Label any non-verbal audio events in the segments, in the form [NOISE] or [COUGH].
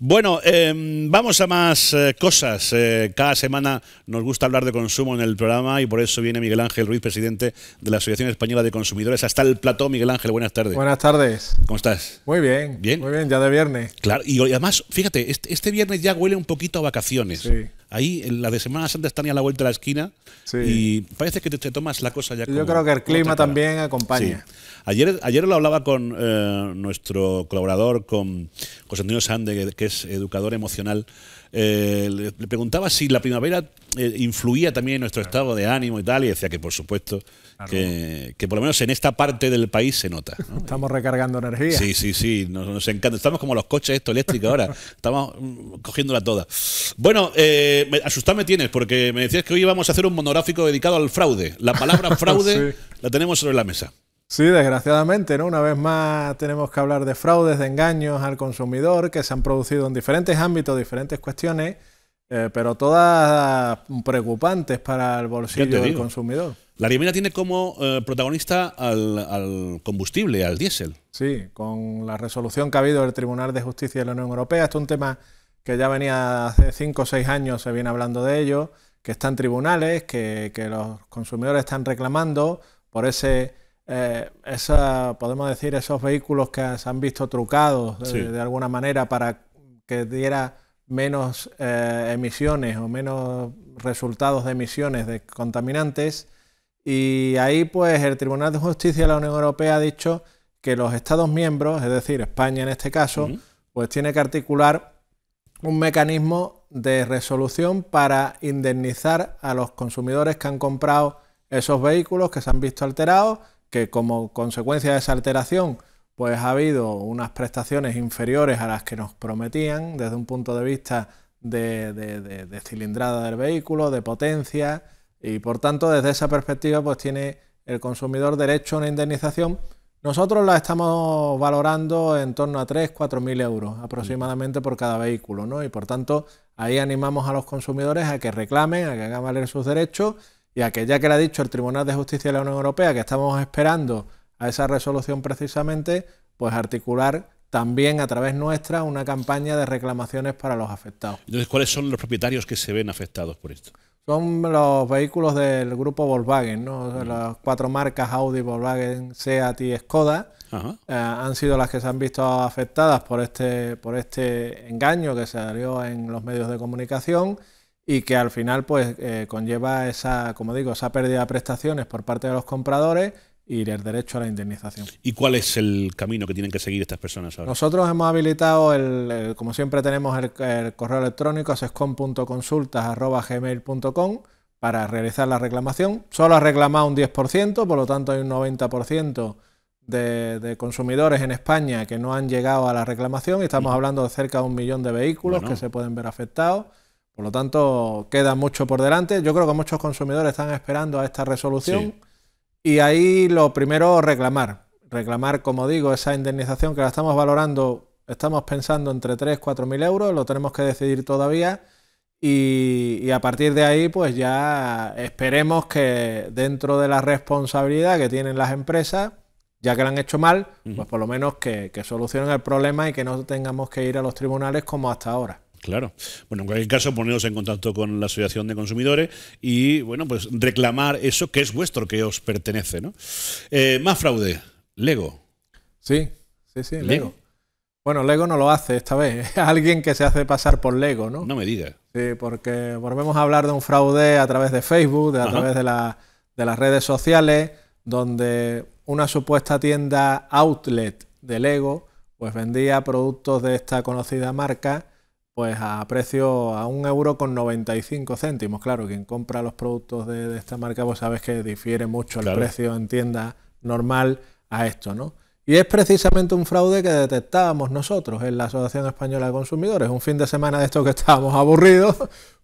Bueno, em, vamos a más eh, cosas. Eh, cada semana nos gusta hablar de consumo en el programa y por eso viene Miguel Ángel Ruiz, presidente de la Asociación Española de Consumidores. Hasta el plató, Miguel Ángel, buenas tardes. Buenas tardes. ¿Cómo estás? Muy bien. Bien. Muy bien, ya de viernes. Claro, y además, fíjate, este, este viernes ya huele un poquito a vacaciones. Sí. Ahí, las de Semana Santa están a la vuelta de la esquina y parece que te, tomas la cosa ya. Yo creo que el clima también acompaña. Ayer, ayer lo hablaba con eh, nuestro colaborador, con José Antonio Sande, que es educador emocional eh, le preguntaba si la primavera eh, influía también en nuestro estado de ánimo y tal, y decía que por supuesto, que, por lo menos en esta parte del país se nota. Estamos recargando energía. Sí, sí, sí, nos, encanta. Estamos como los coches esto eléctricos ahora, [LAUGHS] estamos mm, cogiéndola toda. Bueno, eh, me, tienes porque me decías que hoy íbamos a hacer un monográfico dedicado al fraude. La palabra [LAUGHS] fraude la tenemos sobre la mesa. Sí, desgraciadamente, ¿no? Una vez más tenemos que hablar de fraudes, de engaños al consumidor que se han producido en diferentes ámbitos, diferentes cuestiones, eh, pero todas preocupantes para el bolsillo del consumidor. La Ribera tiene como eh, protagonista al, combustible, al diésel. Sí, con la resolución que ha habido del Tribunal de Justicia de la Unión Europea, esto es un tema que ya venía hace 5 o 6 años, se viene hablando de ello, que están tribunales, que los consumidores están reclamando por ese eh, podemos decir, esos vehículos que se han visto trucados de, alguna manera para que diera menos eh, emisiones o menos resultados de emisiones de contaminantes. Y ahí pues el Tribunal de Justicia de la Unión Europea ha dicho que los Estados miembros, es decir, España en este caso, pues tiene que articular un mecanismo de resolución para indemnizar a los consumidores que han comprado esos vehículos que se han visto alterados que como consecuencia de esa alteración pues ha habido unas prestaciones inferiores a las que nos prometían desde un punto de vista de, cilindrada del vehículo, de potencia y por tanto desde esa perspectiva pues tiene el consumidor derecho a una indemnización. Nosotros la estamos valorando en torno a 3.000-4.000 mil euros aproximadamente por cada vehículo ¿no? y por tanto ahí animamos a los consumidores a que reclamen, a que hagan valer sus derechos y aquella que le ha dicho el Tribunal de Justicia de la Unión Europea, que estamos esperando a esa resolución precisamente, pues articular también a través nuestra una campaña de reclamaciones para los afectados. Entonces, ¿cuáles son los propietarios que se ven afectados por esto? Son los vehículos del grupo Volkswagen, ¿no? las cuatro marcas Audi, Volkswagen, Seat y Skoda eh, han sido las que se han visto afectadas por este, por este engaño que se salió en los medios de comunicación y que al final pues eh, conlleva esa, como digo, esa pérdida de prestaciones por parte de los compradores y el derecho a la indemnización. ¿Y cuál es el camino que tienen que seguir estas personas ahora? Nosotros hemos habilitado, el, como siempre tenemos el, correo electrónico sescom.consultas.gmail.com para realizar la reclamación. Solo ha reclamado un 10%, por lo tanto hay un 90% de, consumidores en España que no han llegado a la reclamación y estamos mm. hablando de cerca de un millón de vehículos que se pueden ver afectados. Por lo tanto, queda mucho por delante. Yo creo que muchos consumidores están esperando a esta resolución y ahí lo primero reclamar. Reclamar, como digo, esa indemnización que la estamos valorando, estamos pensando entre 3, 4 mil euros, lo tenemos que decidir todavía y, a partir de ahí pues ya esperemos que dentro de la responsabilidad que tienen las empresas, ya que la han hecho mal, pues por lo menos que solucionen el problema y que no tengamos que ir a los tribunales como hasta ahora. Claro. Bueno, en cualquier caso, poneros en contacto con la Asociación de Consumidores y, bueno, pues reclamar eso que es vuestro, que os pertenece, ¿no? Eh, más fraude, Lego. Sí, sí, sí, Lego. Bueno, Lego no lo hace esta vez. ¿eh? [LAUGHS] alguien que se hace pasar por Lego, ¿no? No me digas. Sí, porque volvemos a hablar de un fraude a través de Facebook, a través de, de las redes sociales, donde una supuesta tienda outlet de Lego, pues vendía productos de esta conocida marca pues a precio a un euro con 95 céntimos. Claro, quien compra los productos de, esta marca, vos pues, sabes que difiere mucho el precio en tienda normal a esto, ¿no? Y es precisamente un fraude que detectábamos nosotros en la Asociación Española de Consumidores. Un fin de semana de estos que estábamos [LAUGHS] aburridos,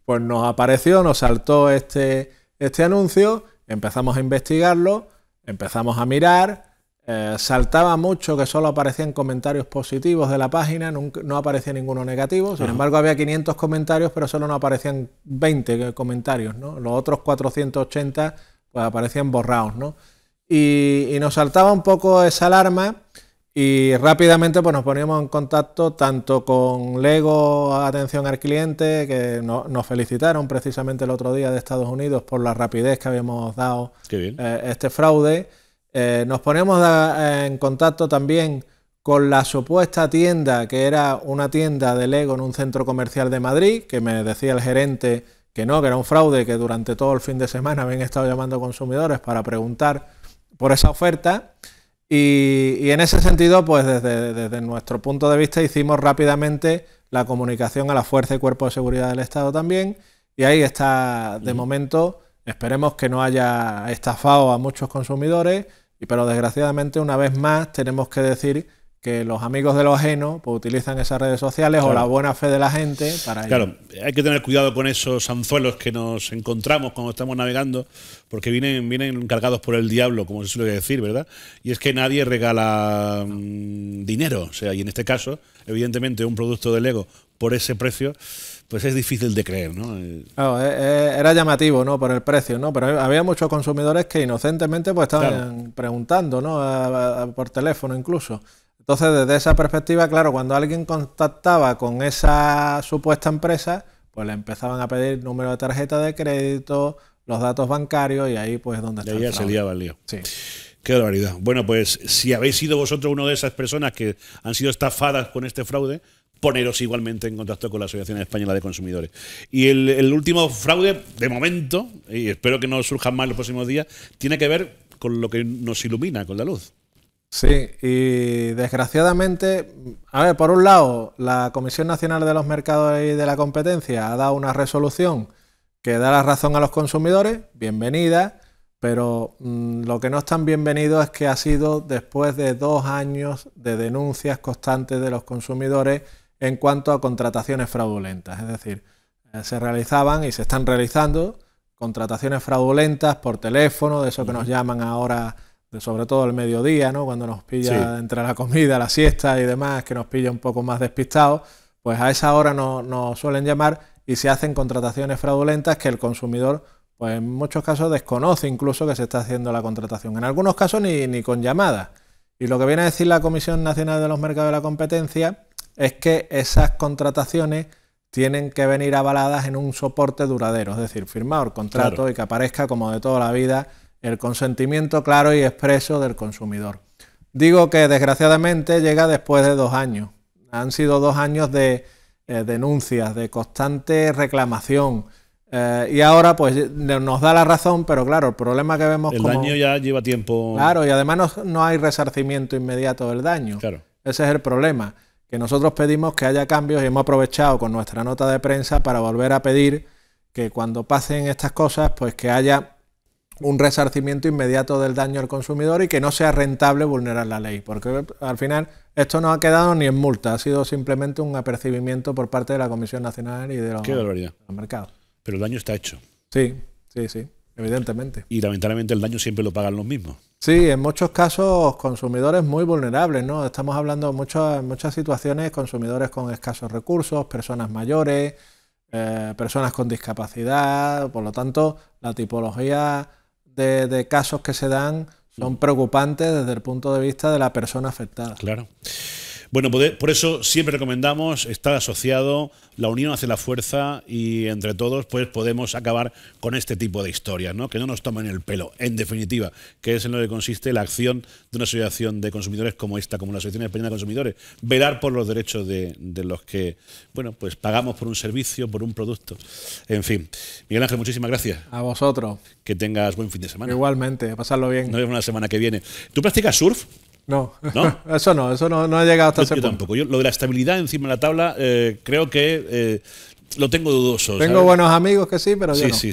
pues nos apareció, nos saltó este, este anuncio, empezamos a investigarlo, empezamos a mirar, eh, saltaba mucho que solo aparecían comentarios positivos de la página, no aparecía ninguno negativo. Sin embargo, había 500 comentarios, pero solo no aparecían 20 eh, comentarios. Los otros 480 pues, aparecían borrados. ¿no? Y, nos saltaba un poco esa alarma y rápidamente pues, nos poníamos en contacto tanto con Lego Atención al Cliente, que nos felicitaron precisamente el otro día de Estados Unidos por la rapidez que habíamos dado eh, este fraude eh, nos ponemos eh, en contacto también con la supuesta tienda, que era una tienda de Lego en un centro comercial de Madrid, que me decía el gerente que no, que era un fraude, que durante todo el fin de semana habían estado llamando consumidores para preguntar por esa oferta. Y, en ese sentido, pues desde, nuestro punto de vista hicimos rápidamente la comunicación a la Fuerza y Cuerpo de Seguridad del Estado también. Y ahí está, de momento, Esperemos que no haya estafado a muchos consumidores, pero desgraciadamente una vez más tenemos que decir que los amigos de los ajenos pues, utilizan esas redes sociales o la buena fe de la gente para Claro, hay que tener cuidado con esos anzuelos que nos encontramos cuando estamos navegando, porque vienen, vienen cargados por el diablo, como se suele decir, ¿verdad? Y es que nadie regala mm, dinero, o sea, y en este caso, evidentemente, un producto de Lego por ese precio pues es difícil de creer, ¿no? Eh, eh, eh, era llamativo, ¿no? Por el precio, ¿no? Pero había muchos consumidores que inocentemente pues estaban preguntando, ¿no? por teléfono incluso. Entonces, desde esa perspectiva, claro, cuando alguien contactaba con esa supuesta empresa, pues le empezaban a pedir número de tarjeta de crédito, los datos bancarios y ahí pues donde está. ya se liaba el lío. Sí. Qué barbaridad. Bueno, pues si habéis sido vosotros uno de esas personas que han sido estafadas con este fraude, poneros igualmente en contacto con la Asociación Española de Consumidores. Y el, último fraude, de momento, y espero que no surjan más en los próximos días, tiene que ver con lo que nos ilumina, con la luz. Sí, y desgraciadamente, a ver, por un lado, la Comisión Nacional de los Mercados y de la Competencia ha dado una resolución que da la razón a los consumidores, bienvenida, pero mm, lo que no es tan bienvenido es que ha sido después de dos años de denuncias constantes de los consumidores en cuanto a contrataciones fraudulentas. Es decir, eh, se realizaban y se están realizando contrataciones fraudulentas por teléfono, de eso que nos llaman ahora, de sobre todo el mediodía, ¿no? cuando nos pilla entre la comida, la siesta y demás, que nos pilla un poco más despistados, pues a esa hora nos suelen llamar y se hacen contrataciones fraudulentas que el consumidor, pues en muchos casos desconoce incluso que se está haciendo la contratación. En algunos casos ni, ni con llamadas. Y lo que viene a decir la Comisión Nacional de los Mercados de la Competencia es que esas contrataciones tienen que venir avaladas en un soporte duradero, es decir, firmado el contrato y que aparezca como de toda la vida el consentimiento claro y expreso del consumidor. Digo que desgraciadamente llega después de dos años. Han sido dos años de eh, denuncias, de constante reclamación. Eh, y ahora pues nos da la razón, pero claro, el problema que vemos... El daño ya lleva tiempo... Claro, y además no, no hay resarcimiento inmediato del daño. Claro. Ese es el problema que nosotros pedimos que haya cambios y hemos aprovechado con nuestra nota de prensa para volver a pedir que cuando pasen estas cosas, pues que haya un resarcimiento inmediato del daño al consumidor y que no sea rentable vulnerar la ley, porque al final esto no ha quedado ni en multa, ha sido simplemente un apercibimiento por parte de la Comisión Nacional y de los, de mercados. Pero el daño está hecho. Sí, sí, sí. Evidentemente. Y lamentablemente el daño siempre lo pagan los mismos. Sí, en muchos casos consumidores muy vulnerables, ¿no? Estamos hablando en muchas, muchas situaciones, consumidores con escasos recursos, personas mayores, eh, personas con discapacidad, por lo tanto, la tipología de, de casos que se dan son preocupantes desde el punto de vista de la persona afectada. Claro. Bueno, pues, por eso siempre recomendamos estar asociado, la unión hace la fuerza y entre todos pues podemos acabar con este tipo de historias, ¿no? que no nos tomen el pelo, en definitiva, que es en lo que consiste la acción de una asociación de consumidores como esta, como la Asociación Española de Consumidores, velar por los derechos de, los que bueno, pues pagamos por un servicio, por un producto. En fin, Miguel Ángel, muchísimas gracias. A vosotros. Que tengas buen fin de semana. Igualmente, pasarlo bien. Nos vemos la semana que viene. ¿Tú practicas surf? [LAUGHS] No, eso no, eso no, ha llegado hasta yo, yo tampoco. Yo, lo de la estabilidad encima de la tabla, eh, creo que eh, lo tengo dudoso. Tengo buenos amigos que sí, pero yo sí, sí.